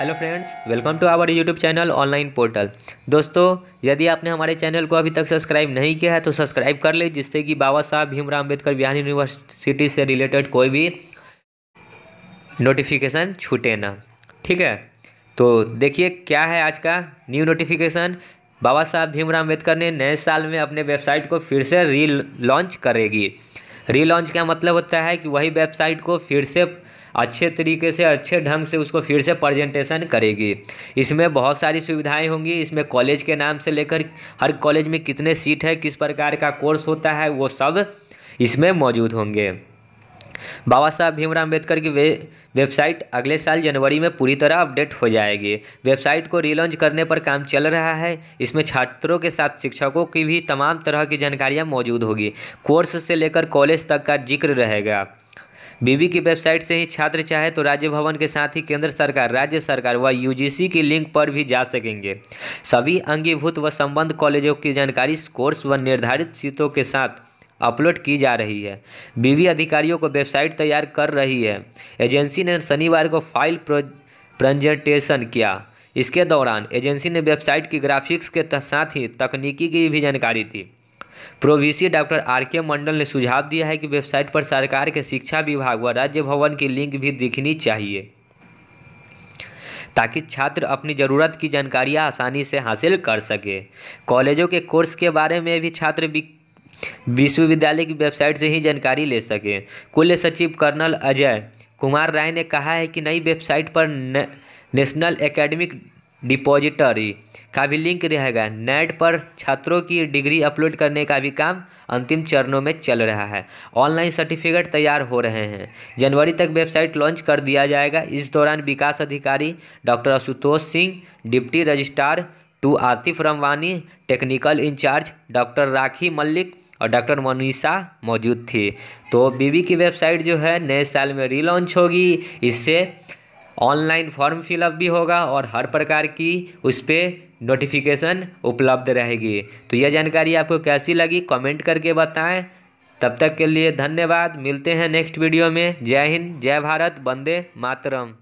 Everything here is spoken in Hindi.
hello friends welcome to our YouTube channel online portal दोस्तों यदि आपने हमारे चैनल को अभी तक सब्सक्राइब नहीं किया है तो सब्सक्राइब कर ले जिससे कि बाबा साहब भीमराव अम्बेडकर बिहार यूनिवर्सिटी से रिलेटेड कोई भी नोटिफिकेशन छूटे ना ठीक है तो देखिए क्या है आज का न्यू नोटिफिकेशन बाबा साहब भीमराव अम्बेडकर ने नए साल में अपने वेबसाइट को फिर से री लॉन्च करेगी रीलॉन्च का मतलब होता है कि वही वेबसाइट को फिर से अच्छे तरीके से अच्छे ढंग से उसको फिर से प्रेजेंटेशन करेगी इसमें बहुत सारी सुविधाएं होंगी इसमें कॉलेज के नाम से लेकर हर कॉलेज में कितने सीट है किस प्रकार का कोर्स होता है वो सब इसमें मौजूद होंगे बाबा साहब भीमराव अम्बेडकर की वे वेबसाइट अगले साल जनवरी में पूरी तरह अपडेट हो जाएगी वेबसाइट को रिलॉन्च करने पर काम चल रहा है इसमें छात्रों के साथ शिक्षकों की भी तमाम तरह की जानकारियाँ मौजूद होगी कोर्स से लेकर कॉलेज तक का जिक्र रहेगा बीबी की वेबसाइट से ही छात्र चाहे तो राज्य भवन के साथ ही केंद्र सरकार राज्य सरकार व यूजीसी की लिंक पर भी जा सकेंगे सभी अंगीभूत व संबंध कॉलेजों की जानकारी कोर्स व निर्धारित सीटों के साथ अपलोड की जा रही है बीवी अधिकारियों को वेबसाइट तैयार कर रही है एजेंसी ने शनिवार को फाइल प्रजेंटेशन किया इसके दौरान एजेंसी ने वेबसाइट की ग्राफिक्स के साथ ही तकनीकी की भी जानकारी दी प्रोवीसी डॉक्टर आर के मंडल ने सुझाव दिया है कि वेबसाइट पर सरकार के शिक्षा विभाग व राज्य भवन की लिंक भी दिखनी चाहिए ताकि छात्र अपनी ज़रूरत की जानकारियाँ आसानी से हासिल कर सके कॉलेजों के कोर्स के बारे में भी छात्र विश्वविद्यालय की वेबसाइट से ही जानकारी ले सकें कुल सचिव कर्नल अजय कुमार राय ने कहा है कि नई वेबसाइट पर ने, नेशनल एकेडमिक डिपॉजिटरी का भी लिंक रहेगा नेट पर छात्रों की डिग्री अपलोड करने का भी काम अंतिम चरणों में चल रहा है ऑनलाइन सर्टिफिकेट तैयार हो रहे हैं जनवरी तक वेबसाइट लॉन्च कर दिया जाएगा इस दौरान विकास अधिकारी doctor Ashutosh Singh deputy registrar टू Atif Ramwani technical in charge doctor Rakhi Mallik और डॉक्टर मनीषा मौजूद थी तो बीवी की वेबसाइट जो है नए साल में रीलॉन्च होगी इससे ऑनलाइन फॉर्म फिलअप भी होगा और हर प्रकार की उस पर नोटिफिकेशन उपलब्ध रहेगी तो यह जानकारी आपको कैसी लगी कमेंट करके बताएं तब तक के लिए धन्यवाद मिलते हैं नेक्स्ट वीडियो में जय हिंद जय भारत वंदे मातरम